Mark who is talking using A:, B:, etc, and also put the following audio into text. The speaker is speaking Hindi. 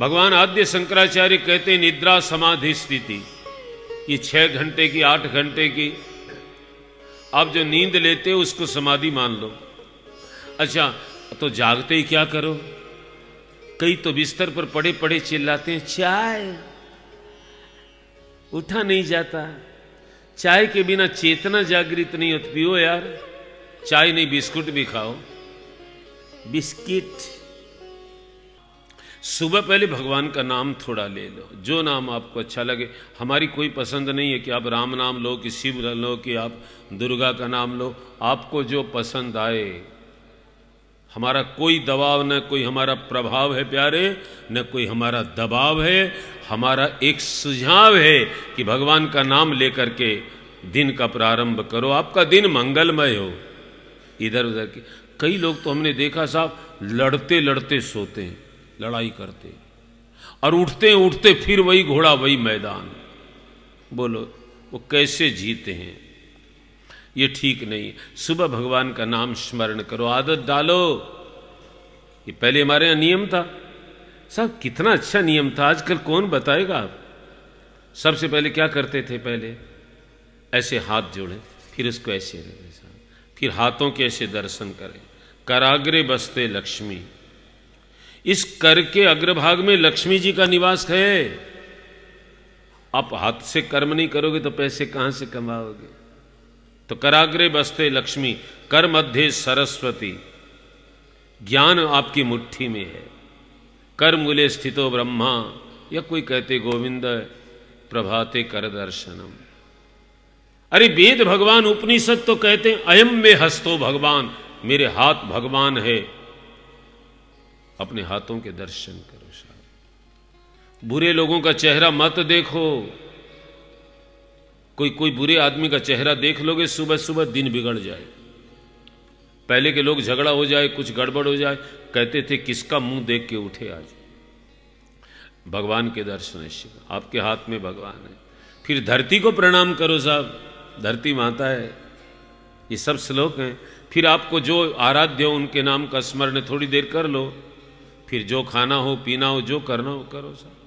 A: भगवान आद्य शंकराचार्य कहते निद्रा समाधि स्थिति ये छह घंटे की आठ घंटे की आप जो नींद लेते हो उसको समाधि मान लो अच्छा तो जागते ही क्या करो कई तो बिस्तर पर पड़े पड़े चिल्लाते हैं चाय उठा नहीं जाता चाय के बिना चेतना जागृत नहीं होती पियो यार चाय नहीं बिस्कुट भी खाओ बिस्किट सुबह पहले भगवान का नाम थोड़ा ले लो जो नाम आपको अच्छा लगे हमारी कोई पसंद नहीं है कि आप राम नाम लो कि शिव लो कि आप दुर्गा का नाम लो आपको जो पसंद आए हमारा कोई दबाव न कोई हमारा प्रभाव है प्यारे न कोई हमारा दबाव है हमारा एक सुझाव है कि भगवान का नाम लेकर के दिन का प्रारंभ करो आपका दिन मंगलमय हो इधर उधर के कई लोग तो हमने देखा साहब लड़ते लड़ते सोते हैं लड़ाई करते और उठते उठते फिर वही घोड़ा वही मैदान बोलो वो कैसे जीते हैं ये ठीक नहीं सुबह भगवान का नाम स्मरण करो आदत डालो ये पहले हमारे यहां नियम था साहब कितना अच्छा नियम था आजकल कौन बताएगा आप सबसे पहले क्या करते थे पहले ऐसे हाथ जोड़े फिर उसको ऐसे फिर हाथों के ऐसे दर्शन करें कराग्रे बसते लक्ष्मी इस कर के अग्रभाग में लक्ष्मी जी का निवास है आप हाथ से कर्म नहीं करोगे तो पैसे कहां से कमाओगे तो कराग्रे बसते लक्ष्मी कर मध्य सरस्वती ज्ञान आपकी मुट्ठी में है कर्म गुले स्थितो ब्रह्मा या कोई कहते गोविंद प्रभाते कर दर्शनम अरे वेद भगवान उपनिषद तो कहते अयम में हस्तो भगवान मेरे हाथ भगवान है अपने हाथों के दर्शन करो साहब बुरे लोगों का चेहरा मत देखो कोई कोई बुरे आदमी का चेहरा देख लोगे सुबह सुबह दिन बिगड़ जाए पहले के लोग झगड़ा हो जाए कुछ गड़बड़ हो जाए कहते थे किसका मुंह देख के उठे आज भगवान के दर्शन शिव आपके हाथ में भगवान है फिर धरती को प्रणाम करो साहब धरती माता है ये सब श्लोक हैं फिर आपको जो आराध्य हो उनके नाम का स्मरण थोड़ी देर कर लो फिर जो खाना हो पीना हो जो करना हो करो सब